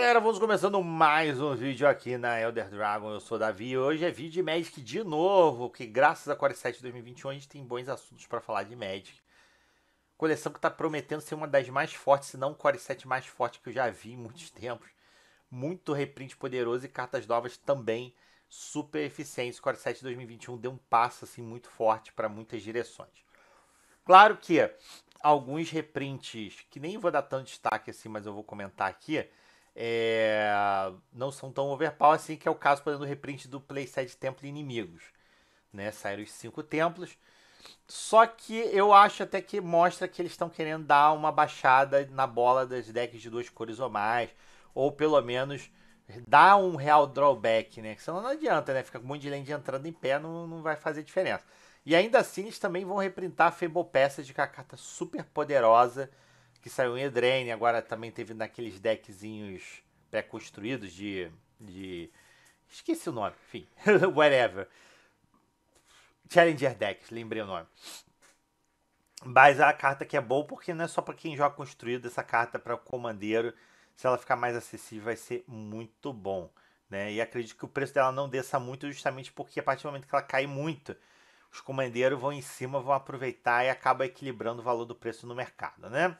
galera, vamos começando mais um vídeo aqui na Elder Dragon, eu sou o Davi hoje é vídeo de Magic de novo, que graças a Core 7 2021 a gente tem bons assuntos para falar de Magic. Coleção que está prometendo ser uma das mais fortes, se não o Core 7 mais forte que eu já vi em muitos tempos. Muito reprint poderoso e cartas novas também super eficientes. O Core 7 2021 deu um passo assim muito forte para muitas direções. Claro que alguns reprints, que nem vou dar tanto destaque assim, mas eu vou comentar aqui é, não são tão overpower assim, que é o caso, por exemplo, do reprint do playset Templo Inimigos. Né? Saíram os cinco templos. Só que eu acho até que mostra que eles estão querendo dar uma baixada na bola das decks de duas cores ou mais, ou pelo menos dar um real drawback, né? Que senão não adianta, né? Fica com um monte de land entrando em pé, não, não vai fazer diferença. E ainda assim, eles também vão reprintar a Fable Passage, que é a carta super poderosa que saiu em Edrene, agora também teve naqueles deckzinhos pré-construídos de, de. Esqueci o nome, enfim. Whatever. Challenger Decks, lembrei o nome. Mas é a carta que é boa porque não é só para quem joga construído, essa carta para o comandeiro, se ela ficar mais acessível, vai ser muito bom. Né? E acredito que o preço dela não desça muito, justamente porque a partir do momento que ela cai muito, os comandeiros vão em cima, vão aproveitar e acaba equilibrando o valor do preço no mercado. Né?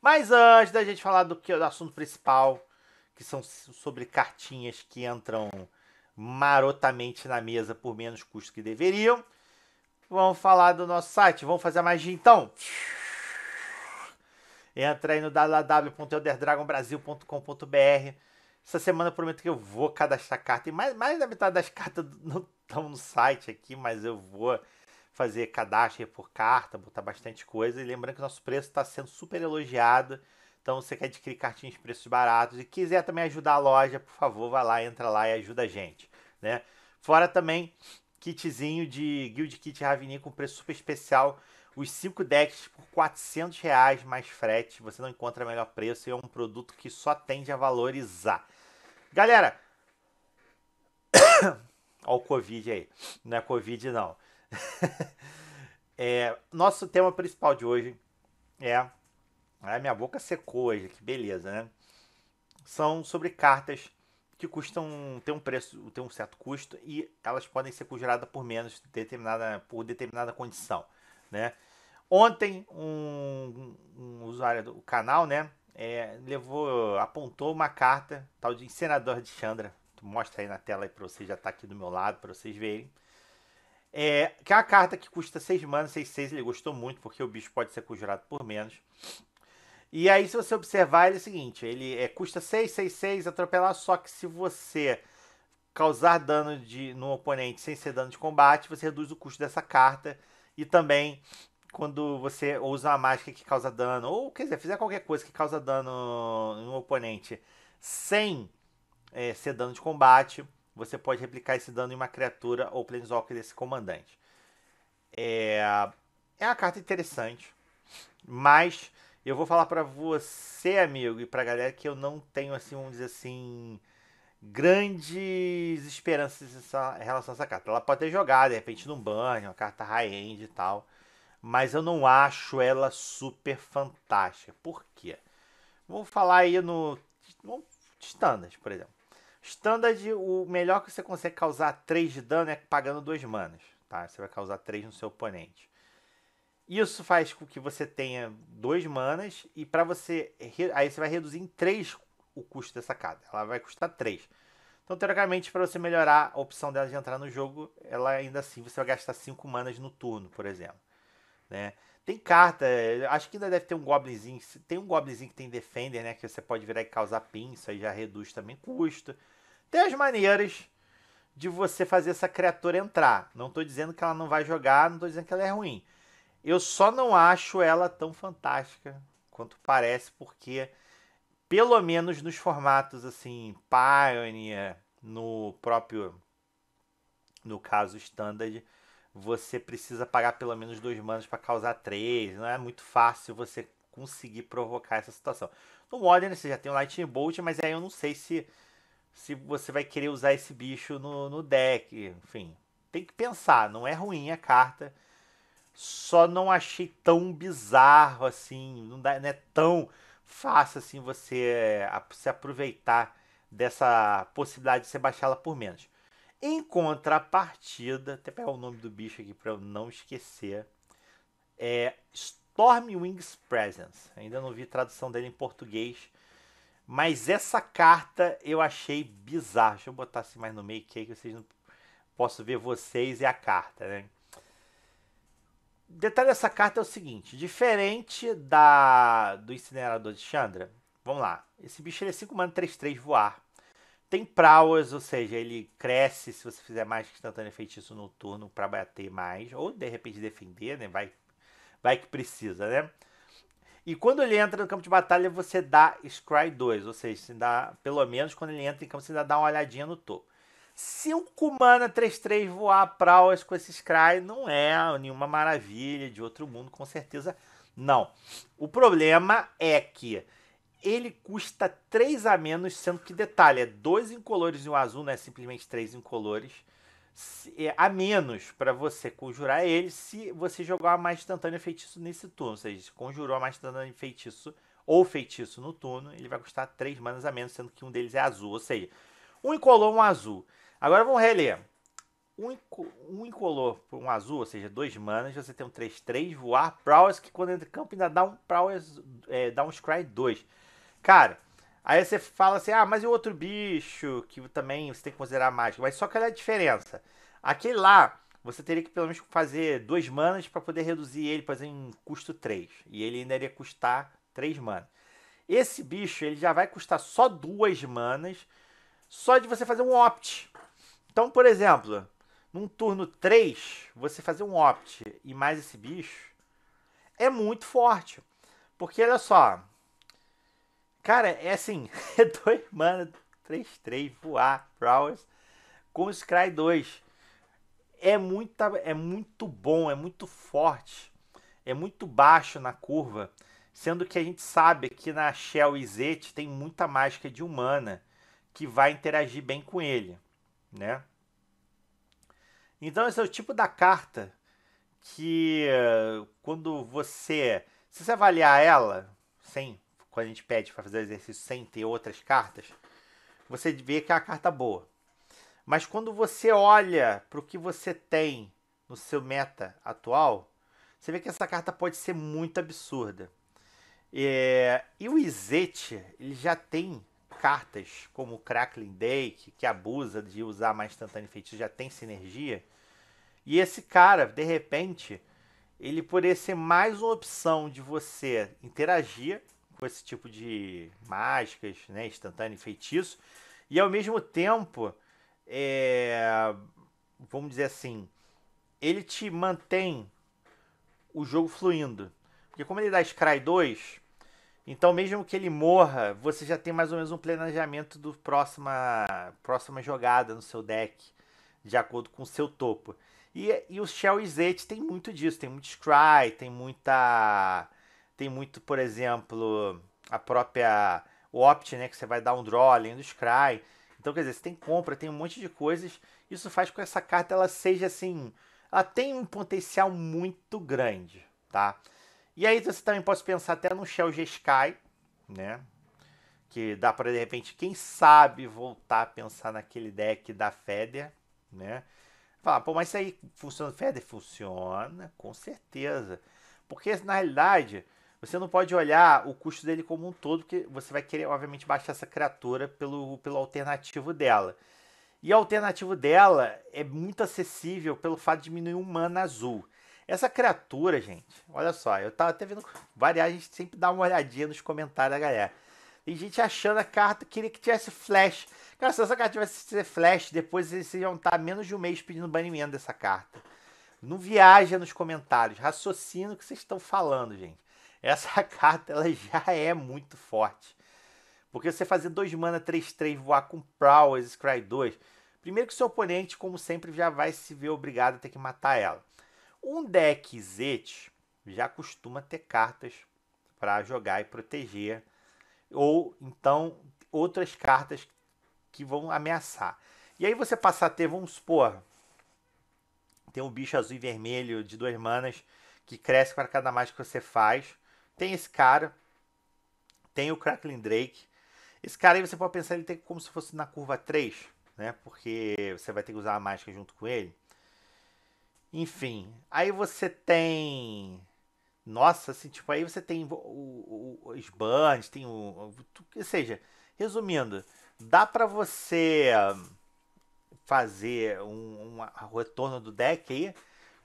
Mas antes da gente falar do, que, do assunto principal, que são sobre cartinhas que entram marotamente na mesa por menos custo que deveriam, vamos falar do nosso site. Vamos fazer a magia então. Entra aí no www.elderdragonbrasil.com.br. Essa semana eu prometo que eu vou cadastrar carta. E mais, mais da metade das cartas não estão no site aqui, mas eu vou fazer cadastro por carta, botar bastante coisa. E lembrando que nosso preço está sendo super elogiado. Então, você quer adquirir cartinhas de preços baratos e quiser também ajudar a loja, por favor, vai lá, entra lá e ajuda a gente. Né? Fora também kitzinho de Guild Kit Ravini com preço super especial. Os 5 decks por 400 reais mais frete. Você não encontra melhor preço e é um produto que só tende a valorizar. Galera, olha o Covid aí. Não é Covid não. é, nosso tema principal de hoje é. Ah, minha boca secou hoje, que beleza, né? São sobre cartas que custam. tem um preço, tem um certo custo e elas podem ser costuradas por menos determinada, por determinada condição, né? Ontem, um, um usuário do canal, né, é, levou, apontou uma carta, tal de Senador de Chandra. mostra aí na tela para você já tá aqui do meu lado, para vocês verem é, que é uma carta que custa 6 mana, 6, 6, ele gostou muito, porque o bicho pode ser conjurado por menos. E aí, se você observar, ele é o seguinte: ele é, custa 6, 6, 6, atropelar, só que se você causar dano de, no oponente sem ser dano de combate, você reduz o custo dessa carta. E também, quando você usa uma mágica que causa dano, ou quer dizer, fizer qualquer coisa que causa dano no oponente sem é, ser dano de combate, você pode replicar esse dano em uma criatura ou planeswalker desse comandante. É, é uma carta interessante, mas eu vou falar para você, amigo, e para galera que eu não tenho assim, vamos dizer assim, grandes esperanças em relação a essa carta. Ela pode ter jogado, de repente, num banho, uma carta high-end e tal. Mas eu não acho ela super fantástica. Por quê? Vamos falar aí no. Standard, por exemplo. Standard, o melhor que você consegue causar 3 de dano é pagando 2 manas. Tá? Você vai causar 3 no seu oponente. Isso faz com que você tenha 2 manas e para você. Aí você vai reduzir em 3 o custo dessa carta. Ela vai custar 3. Então, teoricamente, para você melhorar a opção dela de entrar no jogo, ela ainda assim você vai gastar 5 manas no turno, por exemplo. Né? Tem carta, eh, acho que ainda deve ter um goblinzinho. Tem um goblinzinho que tem defender, né? Que você pode virar e causar pinça isso aí já reduz também custo. Tem as maneiras de você fazer essa criatura entrar. Não estou dizendo que ela não vai jogar, não estou dizendo que ela é ruim. Eu só não acho ela tão fantástica quanto parece, porque pelo menos nos formatos assim, Pioneer, no próprio no caso standard, você precisa pagar pelo menos dois manos para causar três. Não é muito fácil você conseguir provocar essa situação. No Modern você já tem o Lightning Bolt, mas aí eu não sei se se você vai querer usar esse bicho no, no deck. Enfim, tem que pensar. Não é ruim a carta. Só não achei tão bizarro assim. Não, dá, não é tão fácil assim você eh, se aproveitar dessa possibilidade de você baixá-la por menos. Em contrapartida, até pegar o nome do bicho aqui para eu não esquecer, é Stormwing's Presence. Ainda não vi tradução dele em português, mas essa carta eu achei bizarra. Deixa eu botar assim mais no meio que aí que vocês não posso ver vocês e a carta, né? Detalhe dessa carta é o seguinte, diferente da do incinerador de Chandra. Vamos lá. Esse bicho ele é 5 mana 3 3 voar. Tem prowess, ou seja, ele cresce se você fizer mais que instantâneo feitiço no turno para bater mais ou de repente defender, né? Vai vai que precisa, né? E quando ele entra no campo de batalha, você dá Scry 2, ou seja, se dá, pelo menos quando ele entra em campo, você ainda dá uma olhadinha no topo. 5 mana 3-3 voar prowess com esse Scry não é nenhuma maravilha de outro mundo, com certeza não. O problema é que ele custa 3 a menos, sendo que detalhe, é 2 incolores e um azul, não é simplesmente 3 incolores. É, a menos para você conjurar ele se você jogar mais instantânea feitiço nesse turno. Ou seja, se conjurou a mais instantânea feitiço ou feitiço no turno, ele vai custar 3 manas a menos, sendo que um deles é azul. Ou seja, um incolor, um azul. Agora vamos reler. Um, um incolor por um azul, ou seja, dois manas, você tem um 3-3, voar, prowess, que quando entra em campo ainda dá um prowess, é, dá um scry 2. Cara, Aí você fala assim, ah, mas e o outro bicho que também você tem que considerar mágico? Mas só que é a diferença. Aquele lá, você teria que pelo menos fazer duas manas para poder reduzir ele, por exemplo, em custo 3. E ele ainda iria custar 3 manas. Esse bicho, ele já vai custar só duas manas, só de você fazer um opt. Então, por exemplo, num turno 3, você fazer um opt e mais esse bicho é muito forte. Porque olha só, Cara, é assim, é dois mana, 3-3, voar, Prowess, com Scry 2. É, muita, é muito bom, é muito forte, é muito baixo na curva. Sendo que a gente sabe que na Shell e Zet tem muita mágica de humana que vai interagir bem com ele, né? Então esse é o tipo da carta que eh, quando você, se você avaliar ela, sim, quando a gente pede para fazer o exercício sem ter outras cartas, você vê que é a carta boa. Mas quando você olha para o que você tem no seu meta atual, você vê que essa carta pode ser muito absurda. É, e o Izete, ele já tem cartas como o Crackling Dake, que abusa de usar mais instantâneo feitiço, já tem sinergia. E esse cara, de repente, ele poderia ser mais uma opção de você interagir com esse tipo de mágicas, né, instantâneo, feitiço, e ao mesmo tempo, é, vamos dizer assim, ele te mantém o jogo fluindo. Porque como ele dá Scry 2, então mesmo que ele morra, você já tem mais ou menos um planejamento do próxima próxima jogada no seu deck, de acordo com o seu topo. E, e o Shell Z tem muito disso, tem muito Scry, tem muita tem muito, por exemplo, a própria Opt, né? Que você vai dar um draw além do Scry. Então, quer dizer, você tem compra, tem um monte de coisas. Isso faz com que essa carta ela seja assim. Ela tem um potencial muito grande, tá? E aí você também pode pensar até no Shell G-Sky, né? Que dá para de repente, quem sabe, voltar a pensar naquele deck da Feder, né? Falar, pô, mas isso aí funciona, Feder? Funciona, com certeza. Porque na realidade, você não pode olhar o custo dele como um todo, porque você vai querer, obviamente, baixar essa criatura pelo, pelo alternativo dela. E o alternativo dela é muito acessível pelo fato de diminuir o mana azul. Essa criatura, gente, olha só, eu tava até vendo variar, a gente sempre dá uma olhadinha nos comentários da galera. Tem gente achando a carta queria que tivesse flash. Cara, se essa carta tivesse flash, depois eles iam estar menos de um mês pedindo banimento dessa carta. Não viaja nos comentários, raciocina o que vocês estão falando, gente. Essa carta ela já é muito forte. Porque você fazer 2 mana 3-3 voar com Prowl, Scry 2. Primeiro que seu oponente, como sempre, já vai se ver obrigado a ter que matar ela. Um deck Zet já costuma ter cartas para jogar e proteger. Ou então outras cartas que vão ameaçar. E aí você passar a ter, vamos supor, tem um bicho azul e vermelho de duas manas que cresce para cada mágica que você faz. Tem esse cara, tem o Cracklin Drake. Esse cara aí você pode pensar ele tem como se fosse na curva 3, né? Porque você vai ter que usar a máscara junto com ele. Enfim, aí você tem. Nossa, assim, tipo, aí você tem o, o, os bans, tem o. Ou seja, resumindo, dá para você fazer um, um, retorno do deck aí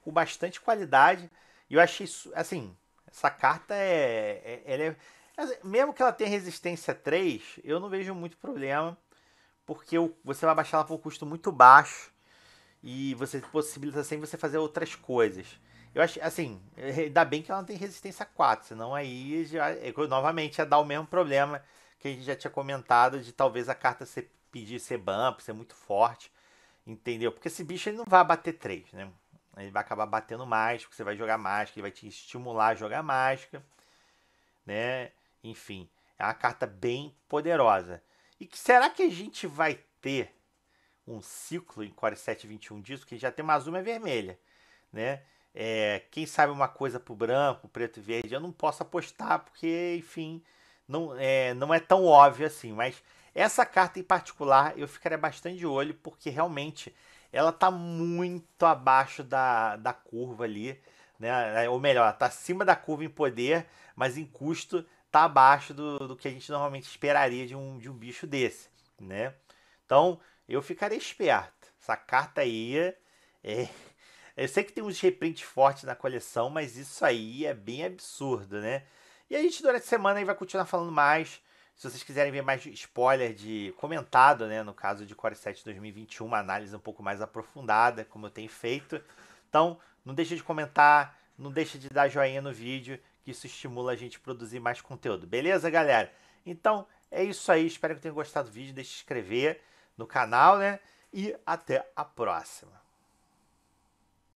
com bastante qualidade. E eu achei, assim, essa carta é, é, é. Assim, mesmo que ela tenha resistência 3, eu não vejo muito problema. Porque você vai baixar ela por um custo muito baixo. E você possibilita assim, você fazer outras coisas. Eu acho, assim, eh, ainda bem que ela não tem resistência 4, senão aí já, eh, novamente ia dar o mesmo problema que a gente já tinha comentado de talvez a carta ser, pedir ser bump, ser muito forte, entendeu? Porque esse bicho ele não vai bater 3, né? Ele vai acabar batendo mais, porque você vai jogar mágica, ele vai te estimular a jogar mágica, né? Enfim, é uma carta bem poderosa. E que será que a gente vai ter um ciclo em Core 721 disso? Que já tem uma azul e vermelha, né? É, quem sabe uma coisa pro branco, preto e verde, eu não posso apostar, porque, enfim, não é, não é tão óbvio assim. Mas essa carta em particular eu ficaria bastante de olho, porque realmente ela tá muito abaixo da, da curva ali, né? É, ou melhor, tá acima da curva em poder, mas em custo tá abaixo do, do que a gente normalmente esperaria de um, de um bicho desse, né? Então, eu ficaria esperto. Essa carta aí é... Eu sei que tem uns reprints fortes na coleção, mas isso aí é bem absurdo, né? E a gente durante a semana aí vai continuar falando mais se vocês quiserem ver mais spoiler de comentado, né, no caso de Core 7 2021, uma análise um pouco mais aprofundada, como eu tenho feito. Então, não deixa de comentar, não deixa de dar joinha no vídeo, que isso estimula a gente a produzir mais conteúdo. Beleza, galera? Então, é isso aí. Espero que tenham gostado do vídeo. Deixe de se inscrever no canal, né? E até a próxima.